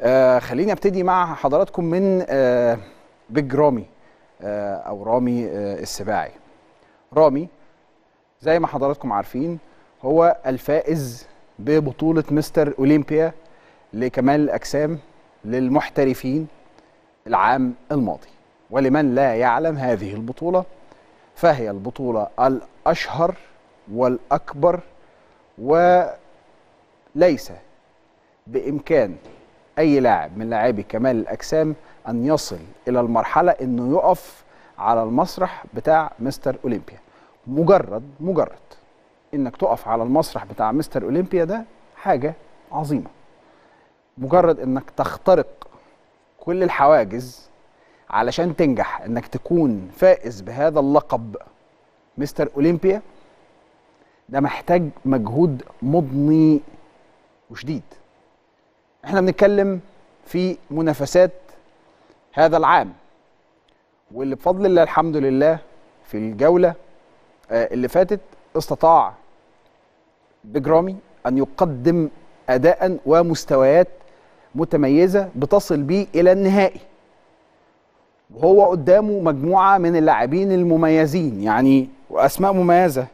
آه خليني ابتدي مع حضراتكم من آه بيج رامي آه او رامي آه السباعي رامي زي ما حضراتكم عارفين هو الفائز ببطولة مستر أولمبيا لكمال الأجسام للمحترفين العام الماضي ولمن لا يعلم هذه البطولة فهي البطولة الأشهر والأكبر وليس بإمكان اي لاعب من لاعبي كمال الاجسام ان يصل الى المرحله انه يقف على المسرح بتاع مستر اولمبيا مجرد مجرد انك تقف على المسرح بتاع مستر اولمبيا ده حاجه عظيمه مجرد انك تخترق كل الحواجز علشان تنجح انك تكون فائز بهذا اللقب مستر اولمبيا ده محتاج مجهود مضني وشديد احنا بنتكلم في منافسات هذا العام واللي بفضل الله الحمد لله في الجوله آه، اللي فاتت استطاع بجرامي ان يقدم اداء ومستويات متميزه بتصل بيه الى النهائي وهو قدامه مجموعه من اللاعبين المميزين يعني واسماء مميزه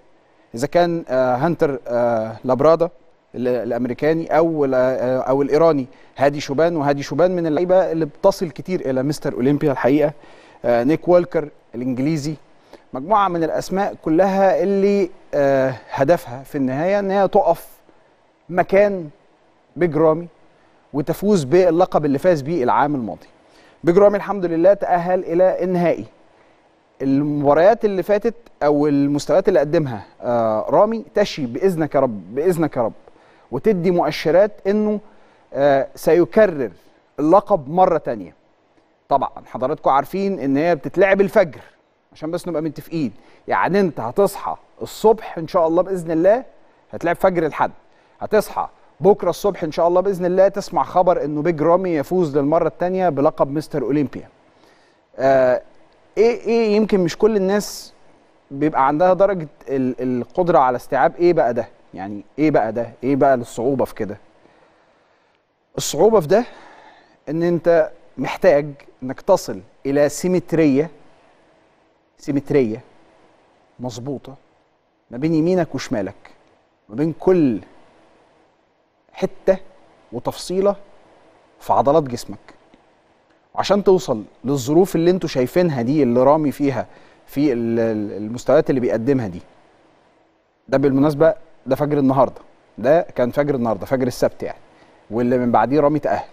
اذا كان آه، هانتر آه، لابرادا الامريكاني او او الايراني هادي شوبان وهادي شوبان من اللعيبه اللي بتصل كتير الى مستر اولمبيا الحقيقه آه، نيك والكر الانجليزي مجموعه من الاسماء كلها اللي آه، هدفها في النهايه ان هي تقف مكان بيج رامي وتفوز باللقب اللي فاز بيه العام الماضي بيج رامي الحمد لله تاهل الى النهائي المباريات اللي فاتت او المستويات اللي قدمها آه، رامي تشي باذنك يا رب باذنك يا رب وتدي مؤشرات انه آه، سيكرر اللقب مره تانية طبعا حضراتكم عارفين ان هي بتتلعب الفجر عشان بس نبقى متفقين يعني انت هتصحى الصبح ان شاء الله باذن الله هتلعب فجر الحد هتصحى بكره الصبح ان شاء الله باذن الله تسمع خبر انه بيج رامي يفوز للمره الثانيه بلقب مستر اولمبيا آه ايه ايه يمكن مش كل الناس بيبقى عندها درجه القدره على استيعاب ايه بقى ده يعني ايه بقى ده ايه بقى الصعوبه في كده الصعوبه في ده ان انت محتاج انك تصل الى سيمتريه سيمتريه مظبوطه ما بين يمينك وشمالك ما بين كل حته وتفصيله في عضلات جسمك عشان توصل للظروف اللي انتوا شايفينها دي اللي رامي فيها في المستويات اللي بيقدمها دي ده بالمناسبه ده فجر النهارده ده كان فجر النهارده فجر السبت يعني واللي من بعديه رامي تاهل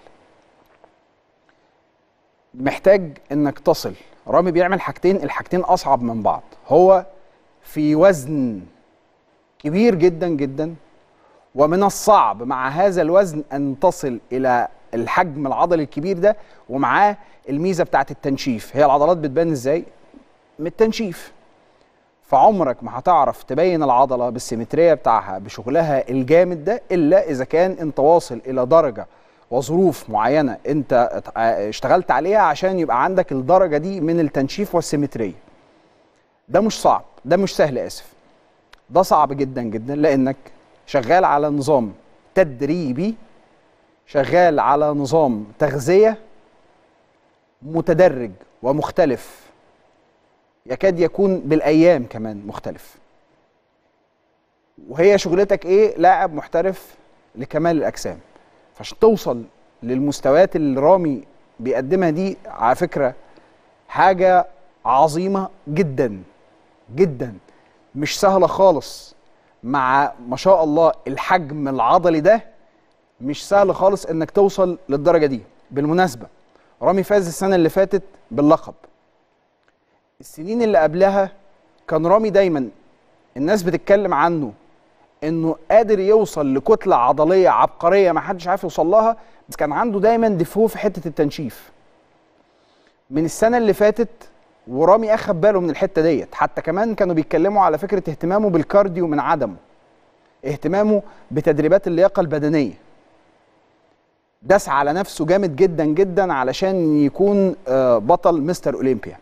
محتاج انك تصل رامي بيعمل حاجتين الحاجتين اصعب من بعض هو في وزن كبير جدا جدا ومن الصعب مع هذا الوزن ان تصل الى الحجم العضلي الكبير ده ومعاه الميزه بتاعت التنشيف هي العضلات بتبان ازاي من التنشيف فعمرك ما هتعرف تبين العضله بالسيمتريه بتاعها بشغلها الجامد ده الا اذا كان انت واصل الى درجه وظروف معينه انت اشتغلت عليها عشان يبقى عندك الدرجه دي من التنشيف والسيمتريه ده مش صعب ده مش سهل اسف ده صعب جدا جدا لانك شغال على نظام تدريبي شغال على نظام تغذيه متدرج ومختلف يكاد يكون بالايام كمان مختلف وهي شغلتك ايه لاعب محترف لكمال الاجسام فعشان توصل للمستويات اللي رامي بيقدمها دي على فكره حاجه عظيمه جدا جدا مش سهله خالص مع ما شاء الله الحجم العضلي ده مش سهل خالص انك توصل للدرجه دي بالمناسبه رامي فاز السنه اللي فاتت باللقب السنين اللي قبلها كان رامي دايما الناس بتتكلم عنه انه قادر يوصل لكتله عضليه عبقريه ما حدش عارف يوصل لها بس كان عنده دايما ديفو في حته التنشيف من السنه اللي فاتت ورامي اخد باله من الحته ديت حتى كمان كانوا بيتكلموا على فكره اهتمامه بالكارديو من عدمه اهتمامه بتدريبات اللياقه البدنيه داس على نفسه جامد جدا جدا علشان يكون آه، بطل مستر اولمبيا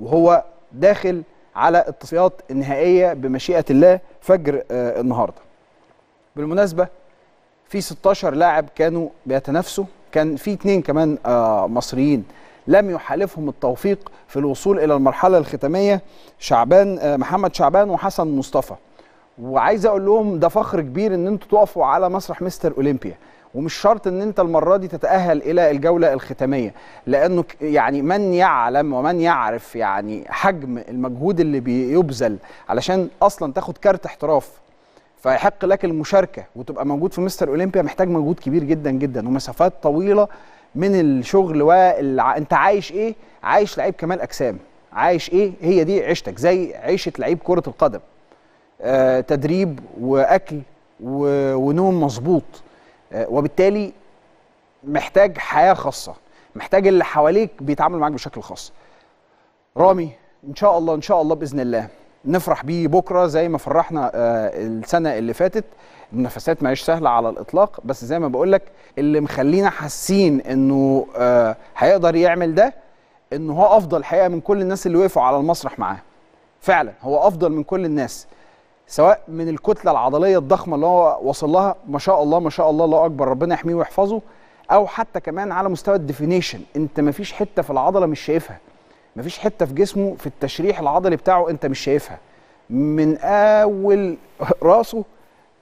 وهو داخل على التصفيات النهائيه بمشيئه الله فجر آه، النهارده. بالمناسبه في 16 لاعب كانوا بيتنافسوا كان في اثنين كمان آه، مصريين لم يحالفهم التوفيق في الوصول الى المرحله الختاميه شعبان آه، محمد شعبان وحسن مصطفى وعايز اقول لهم ده فخر كبير ان انتوا تقفوا على مسرح مستر اولمبيا ومش شرط ان انت المره دي تتاهل الى الجوله الختاميه لانه يعني من يعلم ومن يعرف يعني حجم المجهود اللي بيبذل علشان اصلا تاخد كارت احتراف فيحق لك المشاركه وتبقى موجود في مستر اولمبيا محتاج مجهود كبير جدا جدا ومسافات طويله من الشغل وال... انت عايش ايه عايش لعيب كمال اجسام عايش ايه هي دي عيشتك زي عيشه لعيب كره القدم آه تدريب واكل و... ونوم مظبوط آه، وبالتالي محتاج حياه خاصه محتاج اللي حواليك بيتعاملوا معاك بشكل خاص رامي ان شاء الله ان شاء الله باذن الله نفرح بيه بكره زي ما فرحنا آه، السنه اللي فاتت المنافسات معيش سهله على الاطلاق بس زي ما بقول لك اللي مخلينا حاسين انه آه، هيقدر يعمل ده ان هو افضل حقيقه من كل الناس اللي وقفوا على المسرح معاه فعلا هو افضل من كل الناس سواء من الكتله العضليه الضخمه اللي هو وصل لها ما شاء الله ما شاء الله الله اكبر ربنا يحميه ويحفظه او حتى كمان على مستوى الديفينيشن انت ما فيش حته في العضله مش شايفها ما فيش حته في جسمه في التشريح العضلي بتاعه انت مش شايفها من اول راسه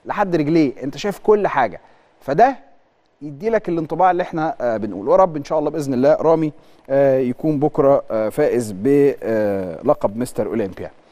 لحد رجليه انت شايف كل حاجه فده يدي لك الانطباع اللي احنا بنقول آه، بنقوله ورب ان شاء الله باذن الله رامي آه، يكون بكره آه، فائز بلقب مستر اولمبيا